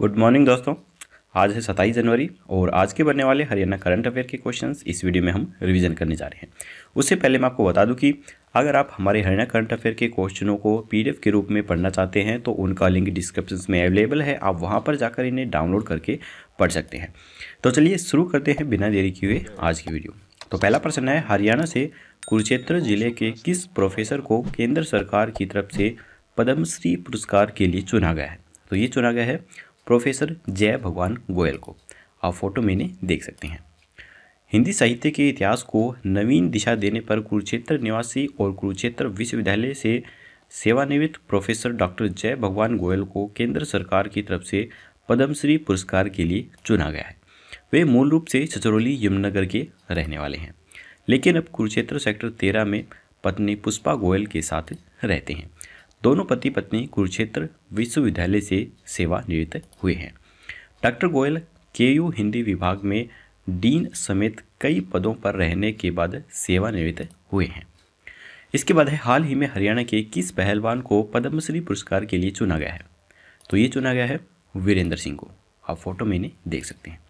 good morning दोस्तों आज है सत्ताईस जनवरी और आज के बनने वाले हरियाणा करंट अफेयर के क्वेश्चंस इस वीडियो में हम रिवीजन करने जा रहे हैं उससे पहले मैं आपको बता दूं कि अगर आप हमारे हरियाणा करंट अफेयर के क्वेश्चनों को पीडीएफ के रूप में पढ़ना चाहते हैं तो उनका लिंक डिस्क्रिप्शन में अवेलेबल है आप वहाँ पर जाकर इन्हें डाउनलोड करके पढ़ सकते हैं तो चलिए शुरू करते हैं बिना देरी किए आज की वीडियो तो पहला प्रश्न है हरियाणा से कुरुक्षेत्र जिले के किस प्रोफेसर को केंद्र सरकार की तरफ से पद्मश्री पुरस्कार के लिए चुना गया है तो ये चुना गया है प्रोफेसर जय भगवान गोयल को आप फोटो में इन्हें देख सकते हैं हिंदी साहित्य के इतिहास को नवीन दिशा देने पर कुरुक्षेत्र निवासी और कुरुक्षेत्र विश्वविद्यालय से सेवानिवृत्त प्रोफेसर डॉक्टर जय भगवान गोयल को केंद्र सरकार की तरफ से पद्मश्री पुरस्कार के लिए चुना गया है वे मूल रूप से छचरौली यमुनगर के रहने वाले हैं लेकिन अब कुरुक्षेत्र सेक्टर तेरह में पत्नी पुष्पा गोयल के साथ रहते हैं दोनों पति पत्नी कुरुक्षेत्र विश्वविद्यालय से सेवानिवृत्त हुए हैं डॉक्टर गोयल के यू हिंदी विभाग में डीन समेत कई पदों पर रहने के बाद सेवानिवृत्त हुए हैं इसके बाद है हाल ही में हरियाणा के किस पहलवान को पद्मश्री पुरस्कार के लिए चुना गया है तो ये चुना गया है वीरेंद्र सिंह को आप फोटो में इन्हें देख सकते हैं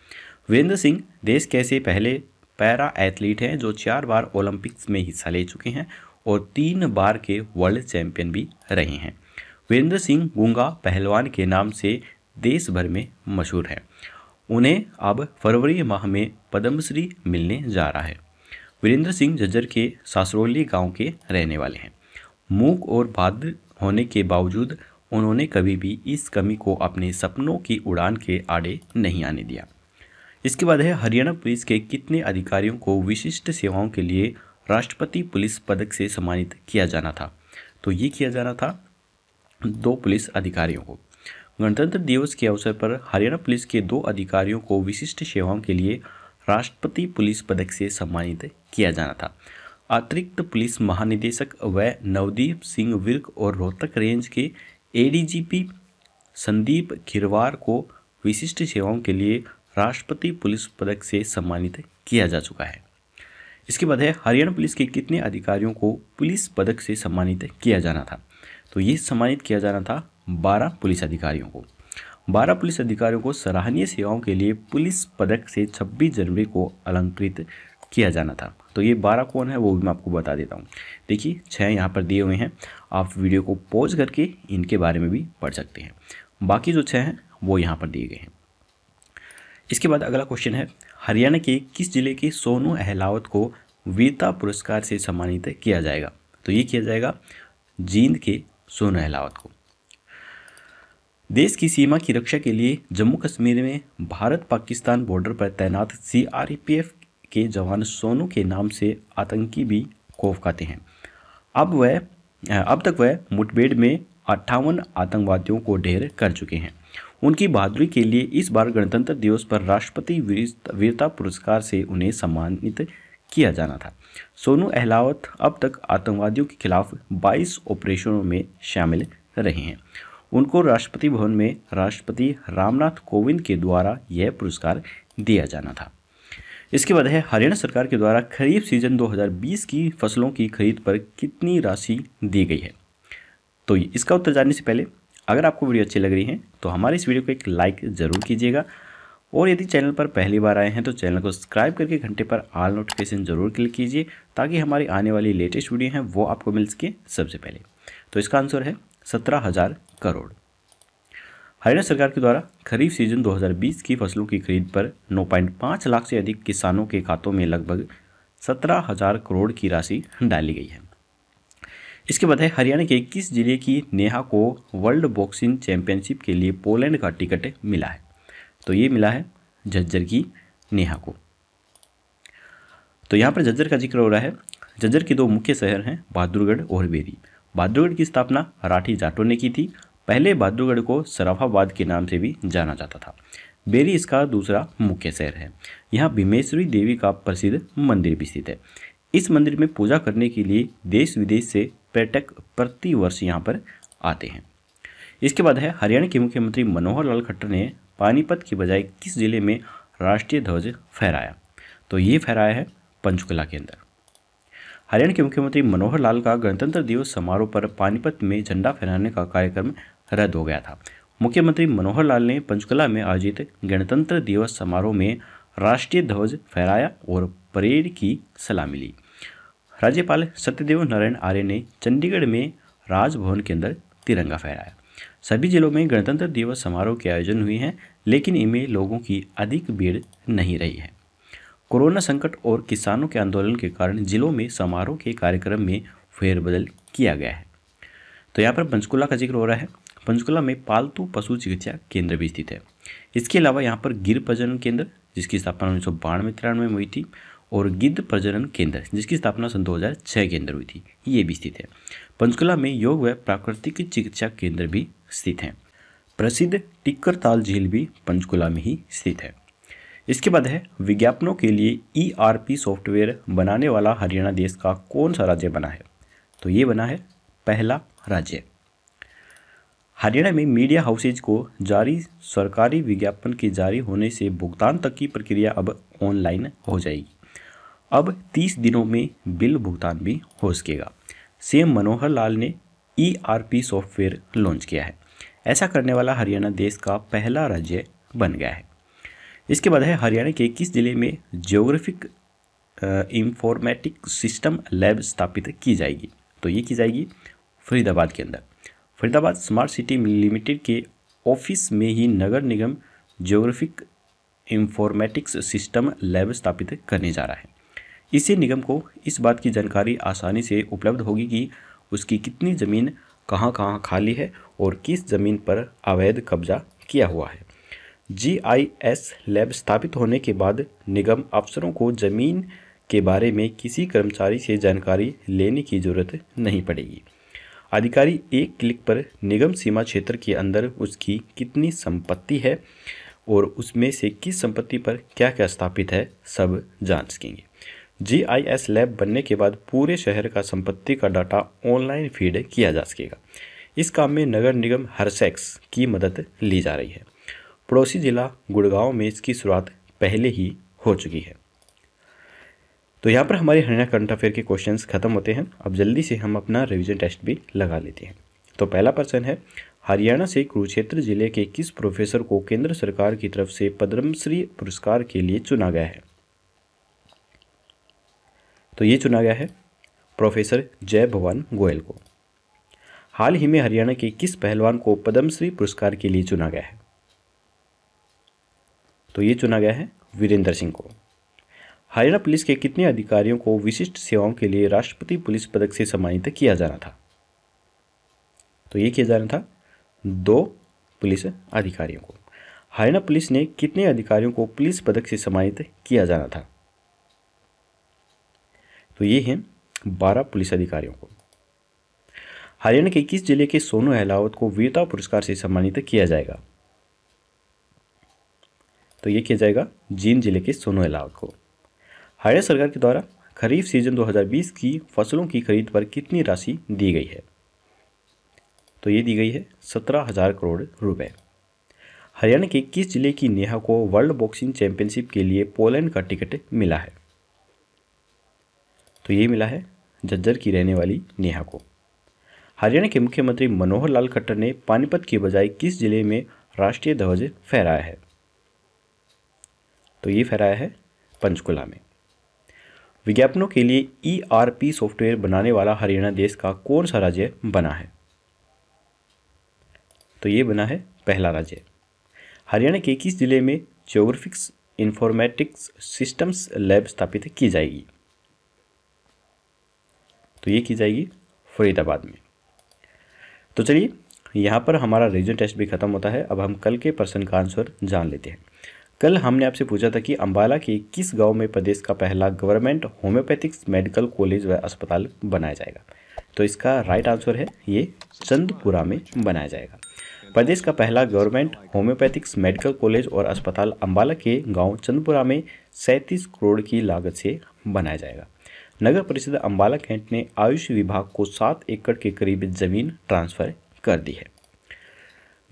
वीरेंद्र सिंह देश के ऐसे पहले पैरा एथलीट हैं जो चार बार ओलंपिक्स में हिस्सा ले चुके हैं और तीन बार के वर्ल्ड चैंपियन भी रहे हैं वीरेंद्र सिंह गुंगा पहलवान के नाम से देश भर में मशहूर हैं उन्हें अब फरवरी माह में पद्मश्री मिलने जा रहा है वीरेंद्र सिंह जज्जर के सासरोली गांव के रहने वाले हैं मूक और भाद्र होने के बावजूद उन्होंने कभी भी इस कमी को अपने सपनों की उड़ान के आड़े नहीं आने दिया इसके बाद है हरियाणा पुलिस के कितने अधिकारियों को विशिष्ट सेवाओं के लिए राष्ट्रपति पुलिस पदक से सम्मानित किया जाना था तो ये किया जाना था दो पुलिस अधिकारियों को गणतंत्र दिवस के अवसर पर हरियाणा पुलिस के दो अधिकारियों को विशिष्ट सेवाओं के लिए राष्ट्रपति पुलिस पदक से सम्मानित किया जाना था अतिरिक्त पुलिस महानिदेशक व नवदीप सिंह विर्क और रोहतक रेंज के एडीजीपी संदीप खिरवार को विशिष्ट सेवाओं के लिए राष्ट्रपति पुलिस पदक से सम्मानित किया जा चुका है इसके बाद है हरियाणा पुलिस के कितने अधिकारियों को पुलिस पदक से सम्मानित किया जाना था तो ये सम्मानित किया जाना था बारह पुलिस अधिकारियों को बारह पुलिस अधिकारियों को सराहनीय सेवाओं के लिए पुलिस पदक से 26 जनवरी को अलंकृत किया जाना था तो ये बारह कौन है वो भी मैं आपको बता देता हूँ देखिए छः यहाँ पर दिए हुए हैं आप वीडियो को पॉज करके इनके बारे में भी पढ़ सकते हैं बाकी जो छः हैं वो यहाँ पर दिए गए हैं इसके बाद अगला क्वेश्चन है हरियाणा के किस जिले के सोनू अहलावत को वीरता पुरस्कार से सम्मानित किया जाएगा तो ये किया जाएगा जींद के सोनू अहलावत को देश की सीमा की रक्षा के लिए जम्मू कश्मीर में भारत पाकिस्तान बॉर्डर पर तैनात सीआरपीएफ के जवान सोनू के नाम से आतंकी भी खौफकाते हैं अब वह अब तक वह मुठभेड़ में अट्ठावन आतंकवादियों को ढेर कर चुके हैं उनकी बहादुरी के लिए इस बार गणतंत्र दिवस पर राष्ट्रपति वीरता पुरस्कार से उन्हें सम्मानित किया जाना था सोनू अहलावत अब तक आतंकवादियों के खिलाफ 22 ऑपरेशनों में शामिल रहे हैं उनको राष्ट्रपति भवन में राष्ट्रपति रामनाथ कोविंद के द्वारा यह पुरस्कार दिया जाना था इसके बाद है हरियाणा सरकार के द्वारा खरीफ सीजन 2020 की फसलों की खरीद पर कितनी राशि दी गई है तो इसका उत्तर जानने से पहले अगर आपको वीडियो अच्छी लग रही है तो हमारे इस वीडियो को एक लाइक ज़रूर कीजिएगा और यदि चैनल पर पहली बार आए हैं तो चैनल को सब्सक्राइब करके घंटे पर आल नोटिफिकेशन ज़रूर क्लिक कीजिए ताकि हमारी आने वाली लेटेस्ट वीडियो हैं वो आपको मिल सके सबसे पहले तो इसका आंसर है सत्रह हज़ार करोड़ हरियाणा सरकार के द्वारा खरीफ सीजन 2020 की फसलों की खरीद पर 9.5 लाख से अधिक किसानों के खातों में लगभग सत्रह हजार करोड़ की राशि डाली गई है इसके बाद है हरियाणा के किस जिले की नेहा को वर्ल्ड बॉक्सिंग चैंपियनशिप के लिए पोलैंड का टिकट मिला है तो ये मिला है झज्जर की नेहा को तो यहाँ पर झज्जर का जिक्र हो रहा है झज्जर के दो मुख्य शहर हैं बहादुरगढ़ और बेरी बहादुरगढ़ की स्थापना राठी जाटों ने की थी पहले बहादुरगढ़ को सराफाबाद के नाम से भी जाना जाता था बेरी इसका दूसरा मुख्य शहर है यहाँ भीमेश्वरी देवी का प्रसिद्ध मंदिर भी स्थित है इस मंदिर में पूजा करने के लिए देश विदेश से पर्यटक प्रतिवर्ष यहाँ पर आते हैं इसके बाद है हरियाणा के मुख्यमंत्री मनोहर लाल खट्टर ने पानीपत की बजाय किस जिले में राष्ट्रीय ध्वज फहराया तो ये फहराया है पंचकुला के अंदर हरियाणा के मुख्यमंत्री मनोहर लाल का गणतंत्र दिवस समारोह पर पानीपत में झंडा फहराने का कार्यक्रम रद्द हो गया था मुख्यमंत्री मनोहर लाल ने पंचकुला में आयोजित गणतंत्र दिवस समारोह में राष्ट्रीय ध्वज फहराया और परेड की सलामी ली राज्यपाल सत्यदेव नारायण आर्य ने चंडीगढ़ में राजभवन के अंदर तिरंगा फहराया सभी जिलों में गणतंत्र दिवस समारोह के आयोजन हुए हैं लेकिन इनमें लोगों की अधिक भीड़ नहीं रही है कोरोना संकट और किसानों के आंदोलन के कारण जिलों में समारोह के कार्यक्रम में फेरबदल किया गया है तो यहाँ पर पंचकुला का जिक्र हो रहा है पंचकुला में पालतू पशु चिकित्सा केंद्र भी स्थित है इसके अलावा यहाँ पर गिर प्रजनन केंद्र जिसकी स्थापना उन्नीस सौ बानवे तिरानवे में हुई थी और गिद्ध प्रजनन केंद्र जिसकी स्थापना सन 2006 के अंदर हुई थी ये भी स्थित है पंचकुला में योग व प्राकृतिक चिकित्सा केंद्र भी स्थित हैं प्रसिद्ध टिक्करताल झील भी पंचकुला में ही स्थित है इसके बाद है विज्ञापनों के लिए ईआरपी e सॉफ्टवेयर बनाने वाला हरियाणा देश का कौन सा राज्य बना है तो ये बना है पहला राज्य हरियाणा में मीडिया हाउसेज को जारी सरकारी विज्ञापन के जारी होने से भुगतान तक की प्रक्रिया अब ऑनलाइन हो जाएगी अब 30 दिनों में बिल भुगतान भी हो सकेगा सीएम मनोहर लाल ने ईआरपी e सॉफ्टवेयर लॉन्च किया है ऐसा करने वाला हरियाणा देश का पहला राज्य बन गया है इसके बाद है हरियाणा के किस जिले में जियोग्राफिक इंफॉर्मेटिक सिस्टम लैब स्थापित की जाएगी तो ये की जाएगी फरीदाबाद के अंदर फरीदाबाद स्मार्ट सिटी लिमिटेड के ऑफिस में ही नगर निगम जियोग्राफिक इंफॉर्मेटिक्स सिस्टम लैब स्थापित करने जा रहा है इससे निगम को इस बात की जानकारी आसानी से उपलब्ध होगी कि उसकी कितनी ज़मीन कहाँ कहाँ खाली है और किस ज़मीन पर अवैध कब्जा किया हुआ है जीआईएस लैब स्थापित होने के बाद निगम अफसरों को ज़मीन के बारे में किसी कर्मचारी से जानकारी लेने की ज़रूरत नहीं पड़ेगी अधिकारी एक क्लिक पर निगम सीमा क्षेत्र के अंदर उसकी कितनी संपत्ति है और उसमें से किस संपत्ति पर क्या क्या स्थापित है सब जान सकेंगे जीआईएस लैब बनने के बाद पूरे शहर का संपत्ति का डाटा ऑनलाइन फीड किया जा सकेगा इस काम में नगर निगम हरसेक्स की मदद ली जा रही है पड़ोसी जिला गुड़गांव में इसकी शुरुआत पहले ही हो चुकी है तो यहाँ पर हमारे हरियाणा करंट अफेयर के क्वेश्चंस खत्म होते हैं अब जल्दी से हम अपना रिवीजन टेस्ट भी लगा लेते हैं तो पहला प्रश्न है हरियाणा से कुरुक्षेत्र जिले के किस प्रोफेसर को केंद्र सरकार की तरफ से पद्मश्री पुरस्कार के लिए चुना गया है तो ये चुना गया है प्रोफेसर जय भवान गोयल को हाल ही में हरियाणा के किस पहलवान को पद्मश्री पुरस्कार के लिए चुना गया है तो ये चुना गया है वीरेंद्र सिंह को हरियाणा पुलिस के कितने अधिकारियों को विशिष्ट सेवाओं के लिए राष्ट्रपति पुलिस पदक से सम्मानित किया जाना था तो ये किया जाना था दो पुलिस अधिकारियों को हरियाणा पुलिस ने कितने अधिकारियों को पुलिस पदक से सम्मानित किया जाना था तो ये हैं बारह पुलिस अधिकारियों को हरियाणा के इक्कीस जिले के सोनू अहलावत को वीरता पुरस्कार से सम्मानित किया जाएगा तो ये किया जाएगा जींद जिले के सोनू अहलावत को हरियाणा सरकार के द्वारा खरीफ सीजन 2020 की फसलों की खरीद पर कितनी राशि दी गई है तो ये दी गई है सत्रह हजार करोड़ रुपए हरियाणा के किस जिले की नेहा को वर्ल्ड बॉक्सिंग चैंपियनशिप के लिए पोलैंड का टिकट मिला है तो ये मिला है झज्जर की रहने वाली नेहा को हरियाणा के मुख्यमंत्री मनोहर लाल खट्टर ने पानीपत के बजाय किस जिले में राष्ट्रीय ध्वज फहराया है तो ये फहराया है पंचकुला में विज्ञापनों के लिए ईआरपी e सॉफ्टवेयर बनाने वाला हरियाणा देश का कौन सा राज्य बना है तो ये बना है पहला राज्य हरियाणा के किस जिले में ज्योग्राफिक्स इंफॉर्मेटिक्स सिस्टम्स लैब स्थापित की जाएगी तो ये की जाएगी फरीदाबाद में तो चलिए यहाँ पर हमारा रीजन टेस्ट भी खत्म होता है अब हम कल के प्रश्न का आंसर जान लेते हैं कल हमने आपसे पूछा था कि अंबाला के किस गांव में प्रदेश का पहला गवर्नमेंट होम्योपैथिक्स मेडिकल कॉलेज व अस्पताल बनाया जाएगा तो इसका राइट आंसर है ये चंदपुरा में बनाया जाएगा प्रदेश का पहला गवर्नमेंट होम्योपैथिक्स मेडिकल कॉलेज और अस्पताल अम्बाला के गाँव चंदपुरा में सैंतीस करोड़ की लागत से बनाया जाएगा नगर परिषद अम्बाला कैंट ने आयुष विभाग को सात एकड़ के करीब जमीन ट्रांसफर कर दी है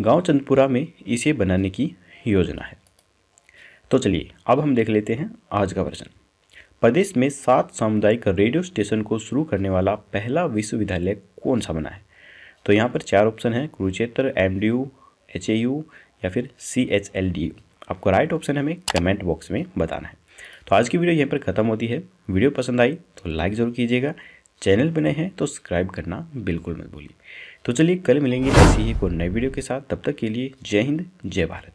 गांव चंदपुरा में इसे बनाने की योजना है तो चलिए अब हम देख लेते हैं आज का वर्जन प्रदेश में सात सामुदायिक रेडियो स्टेशन को शुरू करने वाला पहला विश्वविद्यालय कौन सा बना है तो यहाँ पर चार ऑप्शन है Kurukshetra M D U H A U या फिर C H L D U आपको राइट ऑप्शन हमें कमेंट बॉक्स में बताना है तो आज की वीडियो यहीं पर ख़त्म होती है वीडियो पसंद आई तो लाइक ज़रूर कीजिएगा चैनल पर नए हैं तो सब्सक्राइब करना बिल्कुल मत भूलिए तो चलिए कल मिलेंगे ऐसी ही को नए वीडियो के साथ तब तक के लिए जय हिंद जय भारत